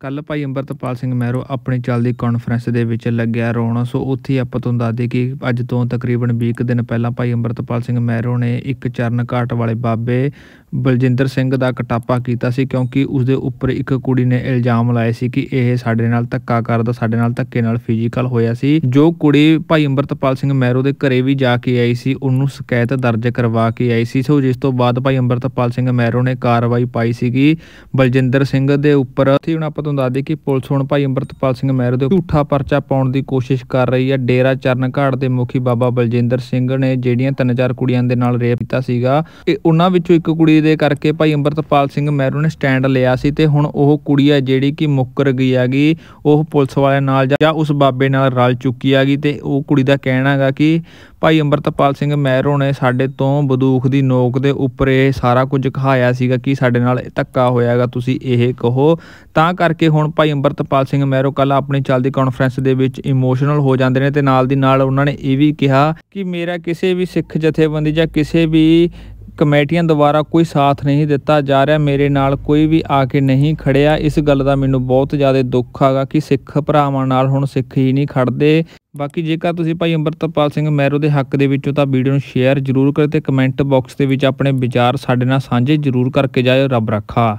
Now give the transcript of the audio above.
ਕੱਲ ਭਾਈ ਅੰਮ੍ਰਿਤਪਾਲ ਸਿੰਘ ਮਹਿਰੋ ਆਪਣੀ ਚੱਲਦੀ ਕਾਨਫਰੰਸ ਦੇ ਵਿੱਚ ਲੱਗਿਆ ਰੋਣ ਸੋ ਉੱਥੇ ਆਪਾਂ ਤੁਹਾਨੂੰ ਦੱਸਦੇ ਕਿ ਅੱਜ ਤੋਂ ਤਕਰੀਬਨ 20 ਦਿਨ ਪਹਿਲਾਂ ਭਾਈ ਅੰਮ੍ਰਿਤਪਾਲ ਸਿੰਘ ਮਹਿਰੋ ਨੇ ਇੱਕ ਚਰਨ ਘਾਟ ਵਾਲੇ ਬਾਬੇ ਬਲਜਿੰਦਰ ਸਿੰਘ ਦਾ ਕਟਾਪਾ ਕੀਤਾ ਸੀ ਕਿਉਂਕਿ ਉਸ ਦੇ ਉੱਪਰ ਇੱਕ ਕੁੜੀ ਨੇ ਇਲਜ਼ਾਮ ਲਾਏ ਸੀ ਕਿ ਇਹ ਸਾਡੇ ਨਾਲ ਧੱਕਾ ਕਰਦਾ ਸਾਡੇ ਨਾਲ ਧੱਕੇ ਨਾਲ ਫਿਜ਼ੀਕਲ ਹੋਇਆ ਸੀ ਜੋ ਕੁੜੀ ਭਾਈ ਅੰਮ੍ਰਿਤਪਾਲ ਸਿੰਘ ਮਹਿਰੋ ਦੇ ਘਰੇ ਵੀ ਜਾ ਕੇ ਆਈ ਸੀ ਉਹਨੂੰ ਸ਼ਿਕਾਇਤ ਦਰਜ ਕਰਵਾ ਕੇ ਆਈ ਸੀ ਸੋ ਜਿਸ ਤੋਂ ਬਾਅਦ ਭਾਈ ਅੰਮ੍ਰਿਤਪਾਲ ਸਿੰਘ ਮਹਿਰੋ ਨੇ ਕਾਰਵਾਈ ਪਾਈ ਸੀਗੀ ਬਲਜਿੰਦਰ ਸਿੰਘ ਦੇ ਉੱਪਰ ਉੱਥੇ ਹੁਣ ਆਪਾਂ ਤੋਂ ਦੱਸ ਦੇ ਕਿ ਪੁਲਿਸ ਹੁਣ ਭਾਈ ਅੰਮ੍ਰਿਤਪਾਲ ਸਿੰਘ ਮਹਿਰ ਦੇ ਝੂਠਾ ਪਰਚਾ ਪਾਉਣ ਦੀ ਕੋਸ਼ਿਸ਼ ਕਰ ਰਹੀ ਹੈ ਡੇਰਾ ਚਰਨ ਘਾਟ ਦੇ ਮੁਖੀ ਬਾਬਾ ਬਲਜਿੰਦਰ ਸਿੰਘ ਨੇ ਜਿਹੜੀਆਂ ਤਿੰਨ ਚਾਰ ਕੁੜੀਆਂ ਦੇ ਨਾਲ ਰੇਪ ਕੀਤਾ ਸੀਗਾ ਕਿ ਉਹਨਾਂ ਵਿੱਚੋਂ ਇੱਕ ਕੁੜੀ ਦੇ ਕਰਕੇ ਭਾਈ ਅੰਮ੍ਰਿਤਪਾਲ ਸਿੰਘ ਮਹਿਰੂ ਨੇ ਸਟੈਂਡ ਲਿਆ ਸੀ ਤੇ ਹੁਣ ਉਹ ਕੁੜੀ ਹੈ ਜਿਹੜੀ ਕਿ ਮੁੱਕਰ ਗਈ ਹੈਗੀ ਉਹ ਪੁਲਿਸ ਵਾਲਿਆਂ ਨਾਲ ਜਾਂ ਉਸ ਬਾਬੇ ਨਾਲ ਰਲ ਚੁੱਕੀ ਹੈਗੀ ਤੇ ਉਹ ਕੁੜੀ ਦਾ ਕਹਿਣਾ ਹੈਗਾ ਕਿ ਭਾਈ ਅੰਮ੍ਰਿਤਪਾਲ ਸਿੰਘ ਮਹਿਰੋ ਨੇ ਸਾਡੇ ਤੋਂ ਬੰਦੂਕ ਦੀ ਨੋਕ ਦੇ ਉੱਪਰ ਇਹ ਸਾਰਾ ਕੁਝ ਕਹਾਇਆ ਸੀਗਾ ਕਿ ਸਾਡੇ ਨਾਲ ਧੱਕਾ ਹੋਇਆਗਾ ਤੁਸੀਂ ਇਹ ਕਹੋ ਤਾਂ ਕਰਕੇ ਹੁਣ ਭਾਈ ਅੰਮ੍ਰਿਤਪਾਲ ਸਿੰਘ ਮਹਿਰੋ ਕੱਲ ਆਪਣੀ ਚੱਲਦੀ ਕਾਨਫਰੰਸ ਦੇ ਵਿੱਚ ਇਮੋਸ਼ਨਲ ਹੋ ਜਾਂਦੇ ਨੇ ਤੇ ਨਾਲ ਦੀ ਨਾਲ ਉਹਨਾਂ ਨੇ ਇਹ ਵੀ ਕਿਹਾ ਕਿ ਮੇਰਾ ਕਿਸੇ ਵੀ ਸਿੱਖ ਜਥੇਬੰਦੀ ਜਾਂ ਕਿਸੇ ਵੀ ਕਮੇਟੀਆਂ ਦੁਆਰਾ ਕੋਈ ਸਾਥ ਨਹੀਂ ਦਿੱਤਾ ਜਾ ਰਿਹਾ ਮੇਰੇ ਨਾਲ ਕੋਈ ਵੀ ਆ ਕੇ ਨਹੀਂ ਖੜਿਆ ਇਸ ਗੱਲ ਦਾ ਮੈਨੂੰ ਬਹੁਤ ਜ਼ਿਆਦਾ ਦੁੱਖ ਆਗਾ ਕਿ ਸਿੱਖ ਭਰਾਵਾਂ ਨਾਲ ਹੁਣ ਸਿੱਖ ਹੀ ਨਹੀਂ ਖੜਦੇ ਬਾਕੀ ਜੇਕਰ ਤੁਸੀਂ ਭਾਈ ਅੰਮ੍ਰਿਤਪਾਲ ਸਿੰਘ ਮੈਰੋ ਦੇ ਹੱਕ ਦੇ ਵਿੱਚੋਂ ਤਾਂ ਵੀਡੀਓ ਨੂੰ ਸ਼ੇਅਰ ਜ਼ਰੂਰ ਕਰਿਓ ਤੇ ਕਮੈਂਟ ਬਾਕਸ ਦੇ ਵਿੱਚ ਆਪਣੇ ਵਿਚਾਰ ਸਾਡੇ ਨਾਲ ਸਾਂਝੇ ਜ਼ਰੂਰ ਕਰਕੇ ਜਾਇਓ ਰੱਬ ਰੱਖਾ